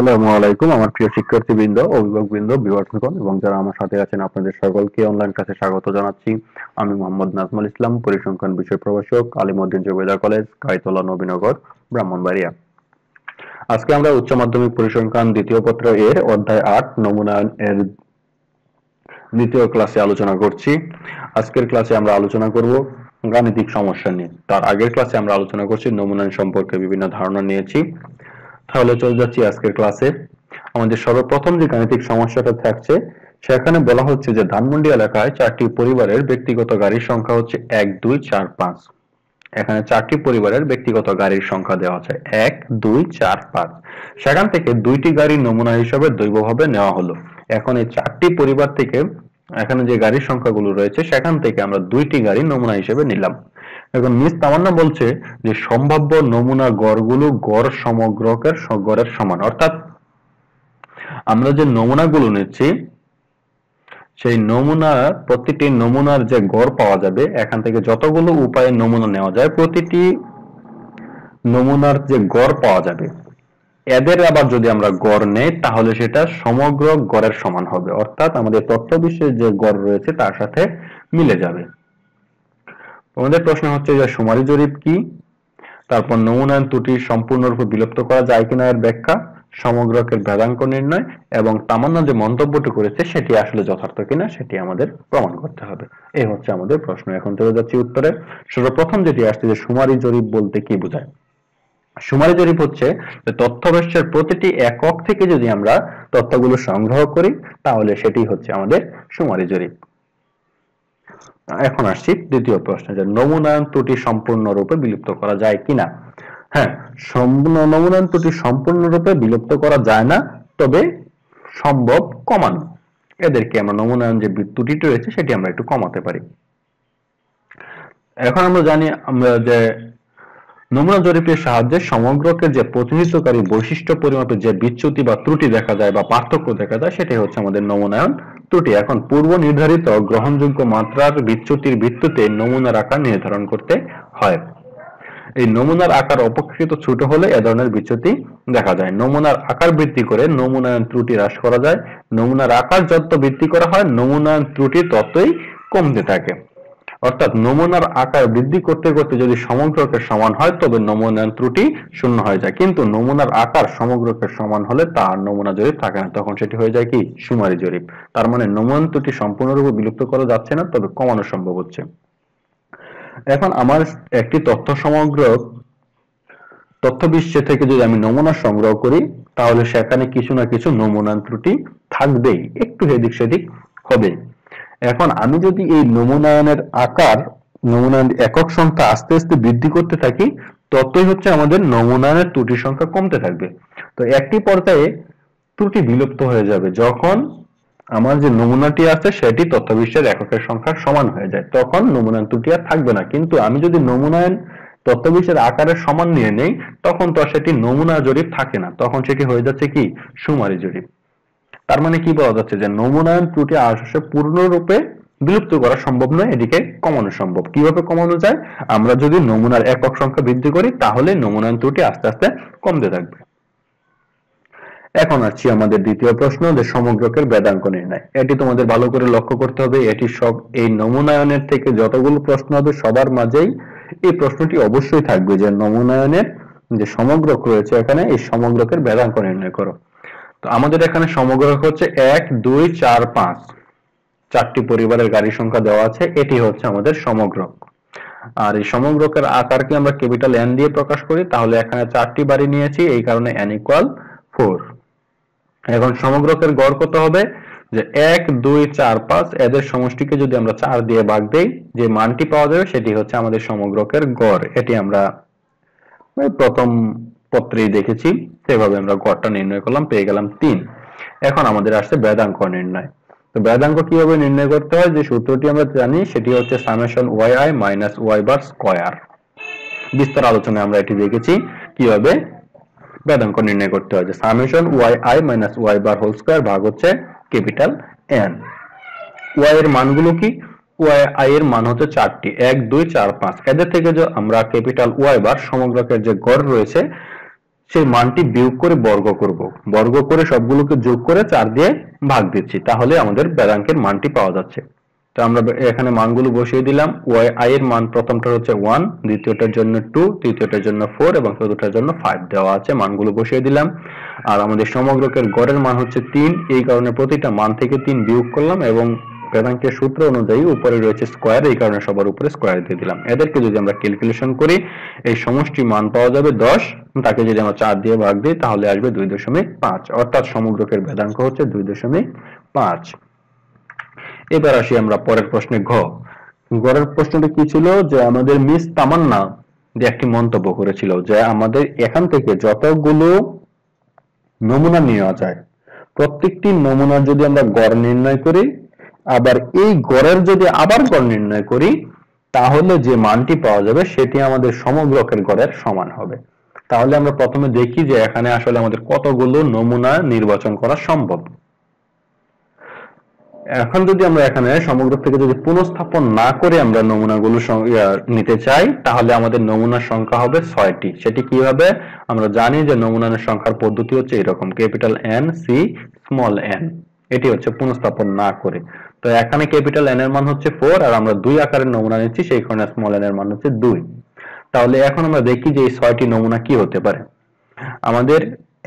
আলাইকুম আমার প্রিয় শিক্ষার্থীবৃন্দ অভিভাবকবৃন্দ এবং যারা আমার সাথে আছেন আপনাদের সকলকে অনলাইন কাছে স্বাগত জানাচ্ছি আমি মোহাম্মদ নাজমুল ইসলাম পরিসংখ্যান বিষয় প্রভাষক কলেজ কাইতলা নবীনগর ব্রাহ্মণবাড়িয়া আজকে আমরা উচ্চ মাধ্যমিক পরিসংখ্যান দ্বিতীয় পত্র এর অধ্যায় আট নমুনায়ন এর দ্বিতীয় ক্লাসে আলোচনা করছি আজকের ক্লাসে আমরা আলোচনা করব গাণিতিক সমস্যা নিয়ে তার আগের ক্লাসে আমরা আলোচনা করছি নমুনায়ন সম্পর্কে বিভিন্ন ধারণা নিয়েছি তাহলে চলে যাচ্ছি আজকের ক্লাসে আমাদের সর্বপ্রথম যে গাণিতিক সমস্যাটা থাকছে সেখানে বলা হচ্ছে যে ধানমন্ডি এলাকায় চারটি পরিবারের ব্যক্তিগত গাড়ির সংখ্যা হচ্ছে এক দুই চার পাঁচ এখানে চারটি পরিবারের ব্যক্তিগত গাড়ির সংখ্যা দেওয়া আছে এক দুই চার পাঁচ সেখান থেকে দুইটি গাড়ি নমুনা হিসেবে দৈবভাবে নেওয়া হলো এখন এই চারটি পরিবার থেকে এখানে যে গাড়ির সংখ্যাগুলো রয়েছে সেখান থেকে আমরা দুইটি গাড়ি নমুনা হিসেবে নিলাম এখন মিস তামান্না বলছে যে সম্ভাব্য নমুনা গড়গুলো গড় সমগ্রকের গড়ের সমান অর্থাৎ আমরা যে নমুনাগুলো নিচ্ছি সেই নমুনা প্রতিটি নমুনার যে গড় পাওয়া যাবে এখান থেকে যতগুলো উপায়ে নমুনা নেওয়া যায় প্রতিটি নমুনার যে গড় পাওয়া যাবে এদের আবার যদি আমরা গড় নেই তাহলে সেটা সমগ্র গড়ের সমান হবে অর্থাৎ আমাদের তথ্য বিশ্বের যে গড় রয়েছে তার সাথে মিলে যাবে তোমাদের প্রশ্ন হচ্ছে যে সুমারি জরিপ কি তারপর নমুনায়ন ত্রুটি সম্পূর্ণরূপে বিলুপ্ত করা যায় কিনা এর ব্যাখ্যা সমগ্রকের ভেদাঙ্ক নির্ণয় এবং তামান্য যে মন্তব্যটি করেছে সেটি আসলে যথার্থ কিনা সেটি আমাদের প্রমাণ করতে হবে এই হচ্ছে আমাদের প্রশ্ন এখন চলে যাচ্ছি উত্তরে সর্বপ্রথম যেটি আসছে যে সুমারি জরিপ বলতে কি বোঝায় সুমারি জরিপ হচ্ছে বিশ্বের প্রতিটি একক থেকে যদি আমরা তথ্যগুলো সংগ্রহ করি তাহলে সেটি হচ্ছে আমাদের সুমারি জরিপ এখন আসছি দ্বিতীয় প্রশ্ন যে নমুনায়ন ত্রুটি সম্পূর্ণরূপে বিলুপ্ত করা যায় কিনা হ্যাঁ সম্পূর্ণ নমুনায়ন ত্রুটি সম্পূর্ণরূপে বিলুপ্ত করা যায় না তবে সম্ভব কমানো এদেরকে আমরা নমুনায়ন যে ত্রুটিটি রয়েছে সেটি আমরা একটু কমাতে পারি এখন আমরা জানি আমরা যে নমুনা জরিপের সাহায্যে সমগ্রকে যে প্রতিনিধিত্বকারী বৈশিষ্ট্য পরিমাপে যে বিচ্যুতি বা ত্রুটি দেখা যায় বা পার্থক্য দেখা যায় সেটাই হচ্ছে আমাদের নমুনায়ন সূত্রটি এখন পূর্ব নির্ধারিত গ্রহণযোগ্য মাত্রার বিচ্যুতির ভিত্তিতে নমুনার আকার নির্ধারণ করতে হয় এই নমুনার আকার অপেক্ষিত ছোট হলে এ ধরনের বিচ্যুতি দেখা যায় নমুনার আকার বৃদ্ধি করে নমুনায়ন ত্রুটি হ্রাস করা যায় নমুনার আকার যত বৃদ্ধি করা হয় নমুনায়ন ত্রুটি ততই কমতে থাকে অর্থাৎ নমুনার আকার বৃদ্ধি করতে করতে যদি সমগ্রকে সমান হয় তবে নমুনার ত্রুটি শূন্য হয়ে যায় কিন্তু নমুনার আকার সমগ্রকে সমান হলে আর নমুনা জরিপ থাকে না তখন সেটি হয়ে যায় কি সুমারি জরিপ তার মানে নমুনা ত্রুটি সম্পূর্ণরূপে বিলুপ্ত করা যাচ্ছে না তবে কমানো সম্ভব হচ্ছে এখন আমার একটি তথ্য সমগ্র তথ্য বিশ্ব থেকে যদি আমি নমুনা সংগ্রহ করি তাহলে সেখানে কিছু না কিছু নমুনা ত্রুটি থাকবেই একটু হেদিক সেদিক হবেই এখন আমি যদি এই নমুনায়নের আকার নমুনায়ন একক সংখ্যা আস্তে আস্তে বৃদ্ধি করতে থাকি ততই হচ্ছে আমাদের নমুনায়নের ত্রুটির সংখ্যা কমতে থাকবে তো একটি পর্যায়ে ত্রুটি বিলুপ্ত হয়ে যাবে যখন আমার যে নমুনাটি আছে সেটি তথ্য বিশ্বের এককের সংখ্যা সমান হয়ে যায় তখন নমুনায়ন ত্রুটি আর থাকবে না কিন্তু আমি যদি নমুনায়ন বিশ্বের আকারের সমান নিয়ে নেই তখন তো সেটি নমুনা জরিপ থাকে না তখন সেটি হয়ে যাচ্ছে কি সুমারি জরিপ তার মানে কি বলা যাচ্ছে যে নমুনায়ন ত্রুটি আশেপাশে পূর্ণরূপে বিলুপ্ত করা সম্ভব নয় এটিকে কমানো সম্ভব কিভাবে কমানো যায় আমরা যদি নমুনার একক সংখ্যা বৃদ্ধি করি তাহলে নমুনায়ন ত্রুটি আস্তে আস্তে কমতে থাকবে এখন আসছি আমাদের দ্বিতীয় প্রশ্ন যে সমগ্রকের বেদাঙ্ক নির্ণয় এটি তোমাদের ভালো করে লক্ষ্য করতে হবে এটি সব এই নমুনায়নের থেকে যতগুলো প্রশ্ন হবে সবার মাঝেই এই প্রশ্নটি অবশ্যই থাকবে যে নমুনায়নের যে সমগ্রক রয়েছে এখানে এই সমগ্রকের বেদাঙ্ক নির্ণয় করো তো আমাদের এখানে সমগ্র হচ্ছে এক দুই চার পাঁচ চারটি পরিবারের গাড়ি সংখ্যা দেওয়া আছে এটি হচ্ছে আমাদের সমগ্র আর এই সমগ্রকের আকারকে আমরা ক্যাপিটাল এন দিয়ে প্রকাশ করি তাহলে এখানে চারটি বাড়ি নিয়েছি এই কারণে এন ইকুয়াল ফোর এখন সমগ্রকের গড় কত হবে যে এক দুই চার পাঁচ এদের সমষ্টিকে যদি আমরা চার দিয়ে ভাগ দেই যে মানটি পাওয়া যাবে সেটি হচ্ছে আমাদের সমগ্রকের গড় এটি আমরা প্রথম পত্রেই দেখেছি তো এভাবে আমরা গড়টা নির্ণয় করলাম পেয়ে গেলাম তিন এখন আমাদের আসছে বেদাঙ্ক নির্ণয় তো বেদাঙ্ক কিভাবে নির্ণয় করতে হয় যে সূত্রটি আমরা জানি সেটি হচ্ছে summation Y I minus Y bar square বিস্তার আলোচনায় আমরা এটি দেখেছি কিভাবে বেদাঙ্ক নির্ণয় করতে হয় যে summation Y I minus Y bar whole square ভাগ হচ্ছে ক্যাপিটাল এন ওয়াই এর মানগুলো কি ওয়াই আই এর মান হচ্ছে চারটি এক দুই চার পাঁচ এদের থেকে যে আমরা ক্যাপিটাল ওয়াই বার সমগ্রকের যে গড় রয়েছে সেই মানটি বিয়োগ করে বর্গ করব বর্গ করে সবগুলোকে যোগ করে চার দিয়ে ভাগ দিচ্ছি তাহলে আমাদের বেদাঙ্কের মানটি পাওয়া যাচ্ছে তো আমরা এখানে মানগুলো বসিয়ে দিলাম ওয়াই আই এর মান প্রথমটা হচ্ছে ওয়ান দ্বিতীয়টার জন্য টু তৃতীয়টার জন্য ফোর এবং চতুর্থটার জন্য ফাইভ দেওয়া আছে মানগুলো বসিয়ে দিলাম আর আমাদের সমগ্রকের গড়ের মান হচ্ছে তিন এই কারণে প্রতিটা মান থেকে তিন বিয়োগ করলাম এবং বেদাঙ্কের সূত্র অনুযায়ী উপরে রয়েছে স্কোয়ার এই কারণে সবার উপরে স্কোয়ার দিয়ে দিলাম এদেরকে যদি আমরা ক্যালকুলেশন করি এই সমষ্টি মান পাওয়া যাবে দশ তাকে যদি আমরা চার দিয়ে ভাগ দিই তাহলে আসবে দুই দশমিক পাঁচ অর্থাৎ সমগ্রকের বেদাঙ্ক হচ্ছে দুই দশমিক পাঁচ এবার আসি আমরা পরের প্রশ্নে ঘ গড়ের প্রশ্নটি কি ছিল যে আমাদের মিস তামান্না যে একটি মন্তব্য করেছিল যে আমাদের এখান থেকে যতগুলো নমুনা নেওয়া যায় প্রত্যেকটি নমুনা যদি আমরা গড় নির্ণয় করি আবার এই গড়ের যদি আবার গড় নির্ণয় করি তাহলে যে মানটি পাওয়া যাবে সেটি আমাদের সমগ্রকের গড়ের সমান হবে তাহলে আমরা প্রথমে দেখি যে এখানে আসলে আমাদের কতগুলো নমুনা নির্বাচন করা সম্ভব এখন যদি আমরা এখানে সমগ্র থেকে যদি পুনঃস্থাপন না করে আমরা নমুনাগুলো নিতে চাই তাহলে আমাদের নমুনার সংখ্যা হবে ছয়টি সেটি কি হবে আমরা জানি যে নমুনার সংখ্যার পদ্ধতি হচ্ছে এরকম capital N C small N এটি হচ্ছে পুনঃস্থাপন না করে তো এখানে ক্যাপিটাল এন এর মান হচ্ছে ফোর আর আমরা দুই আকারের নমুনা নিচ্ছি সেই কারণে স্মল এন এর মান হচ্ছে দুই তাহলে এখন আমরা দেখি যে এই ছয়টি নমুনা কি হতে পারে আমাদের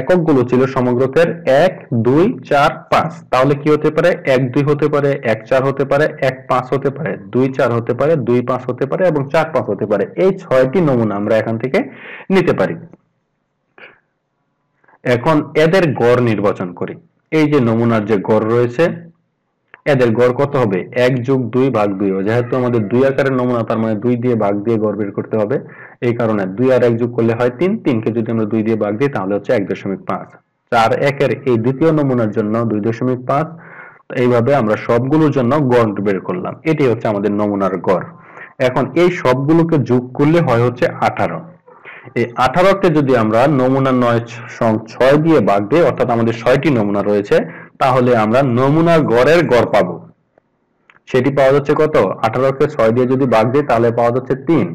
এককগুলো ছিল সমগ্রকের এক দুই চার পাঁচ তাহলে কি হতে পারে এক দুই হতে পারে এক চার হতে পারে এক পাঁচ হতে পারে দুই চার হতে পারে দুই পাঁচ হতে পারে এবং চার পাঁচ হতে পারে এই ছয়টি নমুনা আমরা এখান থেকে নিতে পারি এখন এদের গড় নির্বাচন করি এই যে নমুনার যে গড় রয়েছে এদের গড় কত হবে এক যোগ দুই ভাগ দুই যেহেতু আমাদের দুই আকারের নমুনা তার মানে দুই দিয়ে ভাগ দিয়ে গড় বের করতে হবে এই কারণে দুই আর এক যোগ করলে হয় তিন তিনকে যদি আমরা দুই দিয়ে ভাগ দিই তাহলে হচ্ছে এক দশমিক পাঁচ চার একের এই দ্বিতীয় নমুনার জন্য দুই দশমিক পাঁচ এইভাবে আমরা সবগুলোর জন্য গড় বের করলাম এটি হচ্ছে আমাদের নমুনার গড় এখন এই সবগুলোকে যোগ করলে হয় হচ্ছে আঠারো এই আঠারোকে যদি আমরা নমুনা নয় সং ছয় দিয়ে ভাগ দিই অর্থাৎ আমাদের ছয়টি নমুনা রয়েছে তাহলে আমরা নমুনা গড়ের গড় পাবো সেটি পাওয়া যাচ্ছে কত আঠারোকে ছয় দিয়ে যদি বাঘ দিই তাহলে পাওয়া যাচ্ছে তিন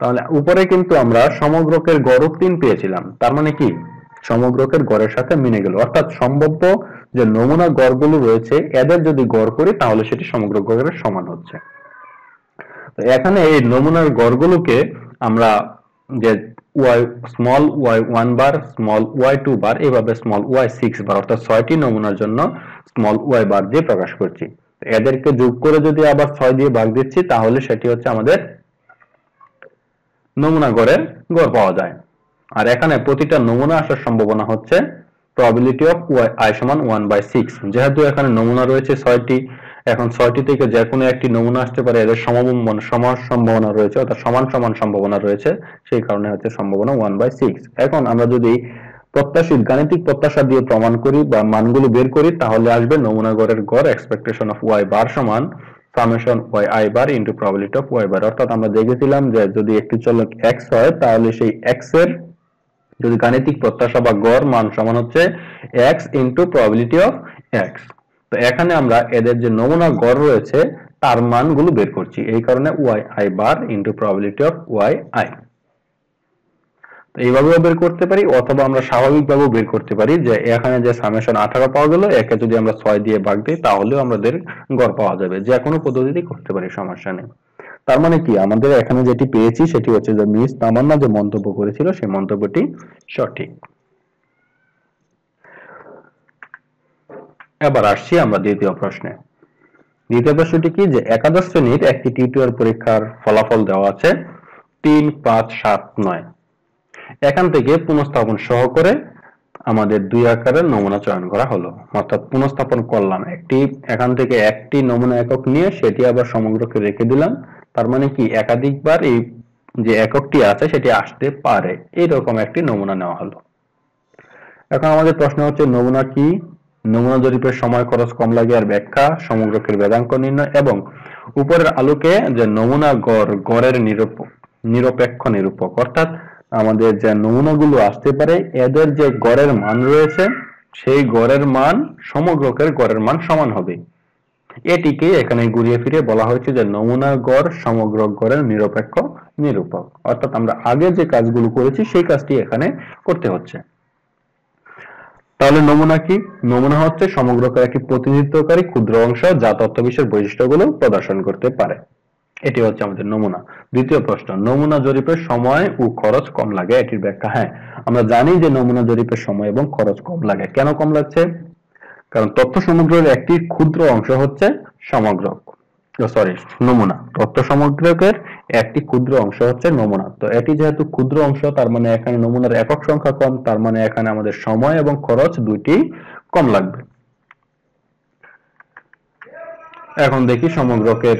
তাহলে উপরে কিন্তু আমরা সমগ্রকের গড়ও তিন পেয়েছিলাম তার মানে কি সমগ্রকের গড়ের সাথে মিনে গেল অর্থাৎ সম্ভাব্য যে নমুনা গড়গুলো রয়েছে এদের যদি গড় করি তাহলে সেটি সমগ্র গড়ের সমান হচ্ছে এখানে এই নমুনার গড়গুলোকে আমরা যে Y small Y one bar small Y এভাবে অর্থাৎ নমুনার জন্য দিয়ে প্রকাশ করছি এদেরকে যোগ করে যদি আবার দিয়ে ভাগ দিচ্ছি তাহলে সেটি হচ্ছে আমাদের নমুনা গড়ের গড় পাওয়া যায় আর এখানে প্রতিটা নমুনা আসার সম্ভাবনা হচ্ছে প্রবাবিলিটি অফ ওয়াই আই সমান ওয়ান বাই সিক্স যেহেতু এখানে নমুনা রয়েছে ছয়টি এখন ছয়টি থেকে যে কোনো একটি নমুনা আসতে পারে এদের সমবম্বন সমান সম্ভাবনা রয়েছে অর্থাৎ সমান সমান সম্ভাবনা রয়েছে সেই কারণে হচ্ছে সম্ভাবনা ওয়ান বাই সিক্স এখন আমরা যদি প্রত্যাশিত গাণিতিক প্রত্যাশা দিয়ে প্রমাণ করি বা মানগুলো বের করি তাহলে আসবে নমুনা গড়ের গড় এক্সপেকটেশন অফ ওয়াই বার সমান summation Y I bar into probability of Y bar অর্থাৎ আমরা দেখেছিলাম যে যদি একটি চলক এক্স হয় তাহলে সেই এক্স এর যদি গাণিতিক প্রত্যাশা বা গড় মান সমান হচ্ছে X into probability of X তো এখানে আমরা এদের যে নমুনা গড় রয়েছে তার মানগুলো বের করছি এই কারণে Y I bar into probability of Y I তো এইভাবেও বের করতে পারি অথবা আমরা স্বাভাবিকভাবেও বের করতে পারি যে এখানে যে সামেশন আঠারো পাওয়া গেল একে যদি আমরা ছয় দিয়ে ভাগ দিই তাহলেও আমাদের গড় পাওয়া যাবে যে কোনো পদ্ধতিতেই করতে পারি সমস্যা নেই তার মানে কি আমাদের এখানে যেটি পেয়েছি সেটি হচ্ছে যে মিস তামান্না যে মন্তব্য করেছিল সেই মন্তব্যটি সঠিক এবার আসছি আমরা দ্বিতীয় প্রশ্নে দ্বিতীয় প্রশ্নটি কি যে একাদশ শ্রেণীর একটি টিউটোরিয়াল পরীক্ষার ফলাফল দেওয়া আছে তিন পাঁচ সাত নয় এখান থেকে পুনঃস্থাপন সহ করে আমাদের দুই আকারের নমুনা চয়ন করা হলো অর্থাৎ পুনঃস্থাপন করলাম একটি এখান থেকে একটি নমুনা একক নিয়ে সেটি আবার সমগ্রকে রেখে দিলাম তার মানে কি একাধিকবার এই যে এককটি আছে সেটি আসতে পারে এরকম একটি নমুনা নেওয়া হলো এখন আমাদের প্রশ্ন হচ্ছে নমুনা কি নমুনা জরিপের সময় খরচ কম লাগে আর ব্যাখ্যা সমগ্রকের বেদাঙ্ক নির্ণয় এবং উপরের আলোকে যে নমুনা গড় গড়ের নিরপেক্ষ নিরূপক অর্থাৎ আমাদের যে নমুনাগুলো আসতে পারে এদের যে গড়ের মান রয়েছে সেই গড়ের মান সমগ্রকের গড়ের মান সমান হবে এটিকে এখানে ঘুরিয়ে ফিরে বলা হয়েছে যে নমুনা গড় সমগ্র গড়ের নিরপেক্ষ নিরূপক অর্থাৎ আমরা আগে যে কাজগুলো করেছি সেই কাজটি এখানে করতে হচ্ছে তাহলে নমুনা কি নমুনা হচ্ছে সমগ্রকার একটি প্রতিনিধিত্বকারী ক্ষুদ্র অংশ যা তথ্য বিষয়ের বৈশিষ্ট্যগুলো প্রদর্শন করতে পারে এটি হচ্ছে আমাদের নমুনা দ্বিতীয় প্রশ্ন নমুনা জরিপের সময় ও খরচ কম লাগে এটির ব্যাখ্যা হ্যাঁ আমরা জানি যে নমুনা জরিপের সময় এবং খরচ কম লাগে কেন কম লাগছে কারণ তথ্য সমগ্রের একটি ক্ষুদ্র অংশ হচ্ছে সমগ্র সরি নমুনা তথ্য সমগ্রকের একটি ক্ষুদ্র অংশ হচ্ছে নমুনা তো এটি যেহেতু ক্ষুদ্র অংশ তার মানে এখানে নমুনার একক সংখ্যা কম তার মানে এখানে আমাদের সময় এবং খরচ দুইটি কম লাগবে এখন দেখি সমগ্রকের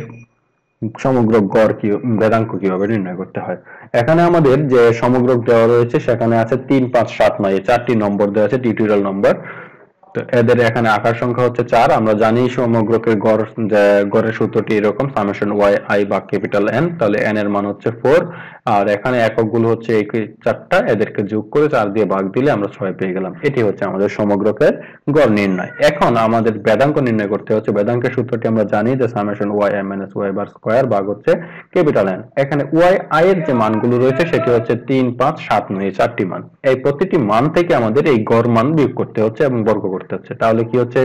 সমগ্র গড় কি বেদাঙ্ক কিভাবে নির্ণয় করতে হয় এখানে আমাদের যে সমগ্র দেওয়া রয়েছে সেখানে আছে তিন পাঁচ সাত নয় চারটি নম্বর দেওয়া আছে টিউটোরিয়াল নম্বর তো এদের এখানে আকার সংখ্যা হচ্ছে চার আমরা জানি সমগ্রকে গড় গড়ের সূত্রটি এরকম সামেশন ওয়াই আই বা ক্যাপিটাল এন তাহলে এন এর মান হচ্ছে ফোর আর এখানে এককগুলো হচ্ছে এই চারটা এদেরকে যোগ করে চার দিয়ে ভাগ দিলে আমরা ছয় পেয়ে গেলাম এটি হচ্ছে আমাদের সমগ্রকে গড় নির্ণয় এখন আমাদের বেদাঙ্ক নির্ণয় করতে হচ্ছে বেদাঙ্কের সূত্রটি আমরা জানি যে summation Y M minus S Y bar square ভাগ হচ্ছে ক্যাপিটাল এন এখানে ওয়াই আই এর যে মানগুলো রয়েছে সেটি হচ্ছে তিন পাঁচ সাত নয় চারটি মান এই প্রতিটি মান থেকে আমাদের এই গড় মান বিয়োগ করতে হচ্ছে এবং বর্গ করতে করতে হচ্ছে তাহলে কি হচ্ছে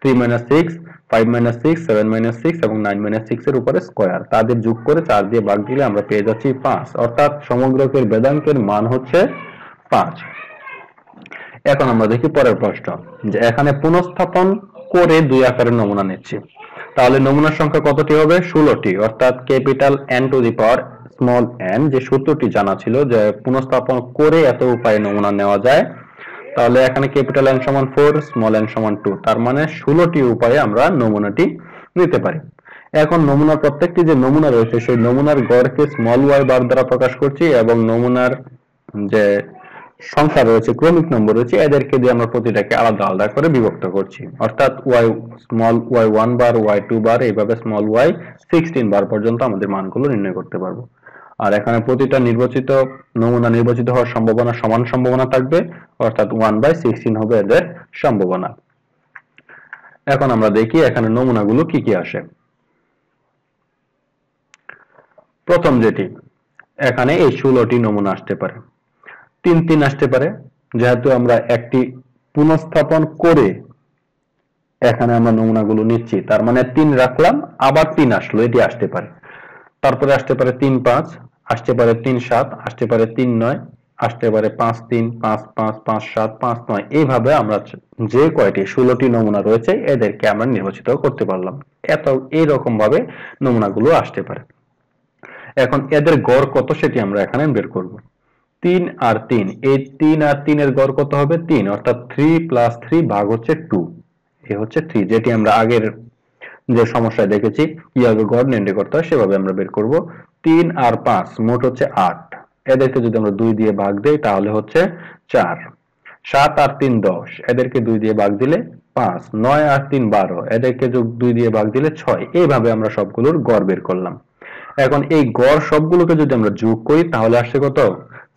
three minus six five minus six seven minus six এবং নাইন মাইনাস সিক্স এর উপরে স্কোয়ার তাদের যোগ করে চার দিয়ে ভাগ দিলে আমরা পেয়ে যাচ্ছি পাঁচ অর্থাৎ সমগ্রকের বেদাঙ্কের মান হচ্ছে পাঁচ এখন আমরা দেখি পরের প্রশ্ন যে এখানে পুনঃস্থাপন করে দুই আকারের নমুনা নিচ্ছি তাহলে নমুনার সংখ্যা কতটি হবে ষোলোটি অর্থাৎ capital N to the power small N যে সূত্রটি জানা ছিল যে পুনঃস্থাপন করে এত উপায়ে নমুনা নেওয়া যায় তাহলে এখানে ক্যাপিটাল এন সমান ফোর স্মল এন সমান টু তার মানে ষোলোটি উপায়ে আমরা নমুনাটি নিতে পারি এখন নমুনার প্রত্যেকটি যে নমুনা রয়েছে সেই নমুনার গড়কে স্মল ওয়াই বার দ্বারা প্রকাশ করছি এবং নমুনার যে সংখ্যা রয়েছে ক্রমিক নম্বর রয়েছে এদেরকে দিয়ে আমরা প্রতিটাকে আলাদা আলাদা করে বিভক্ত করছি অর্থাৎ Y small Y one bar Y two bar এইভাবে স্মল ওয়াই সিক্সটিন বার পর্যন্ত আমাদের মানগুলো নির্ণয় করতে পারবো আর এখানে প্রতিটা নির্বাচিত নমুনা নির্বাচিত হওয়ার সম্ভাবনা সমান সম্ভাবনা থাকবে অর্থাৎ ওয়ান বাই সিক্সটিন হবে এদের সম্ভাবনা এখন আমরা দেখি এখানে নমুনাগুলো কি কি আসে প্রথম যেটি এখানে এই ষোলোটি নমুনা আসতে পারে তিন তিন আসতে পারে যেহেতু আমরা একটি পুনঃস্থাপন করে এখানে আমরা নমুনাগুলো নিচ্ছি তার মানে তিন রাখলাম আবার তিন আসলো এটি আসতে পারে তারপরে আসতে পারে তিন পাঁচ আসতে পারে তিন সাত আসতে পারে তিন নয় আসতে পারে পাঁচ তিন পাঁচ পাঁচ পাঁচ সাত পাঁচ নয় এইভাবে আমরা যে কয়টি ষোলোটি নমুনা রয়েছে এদেরকে আমরা নির্বাচিত করতে পারলাম এত এইরকম ভাবে নমুনাগুলো আসতে পারে এখন এদের গড় কত সেটি আমরা এখানে বের করব তিন আর তিন এই তিন আর তিনের গড় কত হবে তিন অর্থাৎ থ্রি প্লাস থ্রি ভাগ হচ্ছে টু এ হচ্ছে থ্রি যেটি আমরা আগের যে সমস্যায় দেখেছি কিভাবে গড় নির্ণয় করতে হয় সেভাবে আমরা বের করব তিন আর পাঁচ মোট হচ্ছে আট এদেরকে যদি আমরা দুই দিয়ে ভাগ দেই তাহলে হচ্ছে চার সাত আর তিন দশ এদেরকে দুই দিয়ে ভাগ দিলে পাঁচ নয় আর তিন বারো এদেরকে যোগ দুই দিয়ে ভাগ দিলে ছয় এইভাবে আমরা সবগুলোর গড় বের করলাম এখন এই গড় সবগুলোকে যদি আমরা যোগ করি তাহলে আসছে কত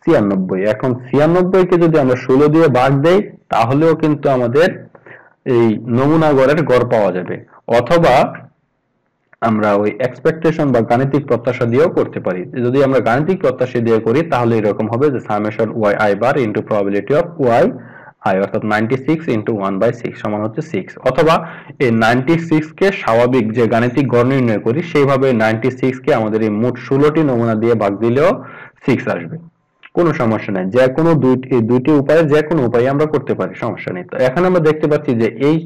ছিয়ানব্বই এখন ছিয়ানব্বই কে যদি আমরা ষোলো দিয়ে ভাগ দেই তাহলেও কিন্তু আমাদের এই নমুনা গড়ের গড় পাওয়া যাবে অথবা আমরা ওই এক্সপেকটেশন বা গাণিতিক প্রত্যাশা দিয়েও করতে পারি যদি আমরা গাণিতিক প্রত্যাশা দিয়ে করি তাহলে এরকম হবে যে summation Y I bar into probability of Y I অর্থাৎ ninety six into one by six সমান হচ্ছে সিক্স অথবা এই নাইনটি সিক্সকে স্বাভাবিক যে গাণিতিক গড় নির্ণয় করি সেইভাবে নাইনটি সিক্সকে আমাদের এই মোট ষোলোটি নমুনা দিয়ে ভাগ দিলেও সিক্স আসবে কোনো সমস্যা নেই যে কোনো দুইটি দুইটি উপায়ে যে কোনো উপায়ে আমরা করতে পারি সমস্যা নেই তো এখন আমরা দেখতে পাচ্ছি যে এই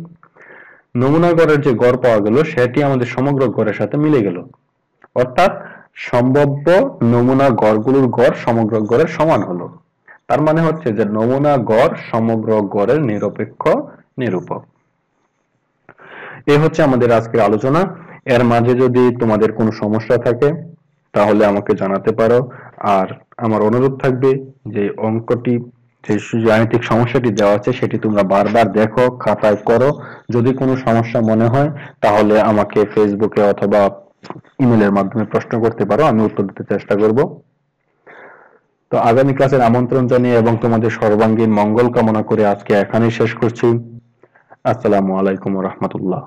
নমুনা গড়ের যে গড় পাওয়া গেল সেটি আমাদের সমগ্র গড়ের সাথে মিলে গেল অর্থাৎ সম্ভাব্য নমুনা গড়গুলোর গড় সমগ্র গড়ের সমান হলো তার মানে হচ্ছে যে নমুনা গড় সমগ্র গড়ের নিরপেক্ষ নিরূপক এ হচ্ছে আমাদের আজকের আলোচনা এর মাঝে যদি তোমাদের কোনো সমস্যা থাকে তাহলে আমাকে জানাতে পারো আর আমার অনুরোধ থাকবে যে অঙ্কটি যে গাণিতিক সমস্যাটি দেওয়া আছে সেটি তোমরা বারবার দেখো খাতায় করো যদি কোনো সমস্যা মনে হয় তাহলে আমাকে ফেসবুকে অথবা ইমেলের মাধ্যমে প্রশ্ন করতে পারো আমি উত্তর দিতে চেষ্টা করব তো আগামী ক্লাসের আমন্ত্রণ জানিয়ে এবং তোমাদের সর্বাঙ্গীন মঙ্গল কামনা করে আজকে এখানেই শেষ করছি আসসালামু আলাইকুম রহমতুল্লাহ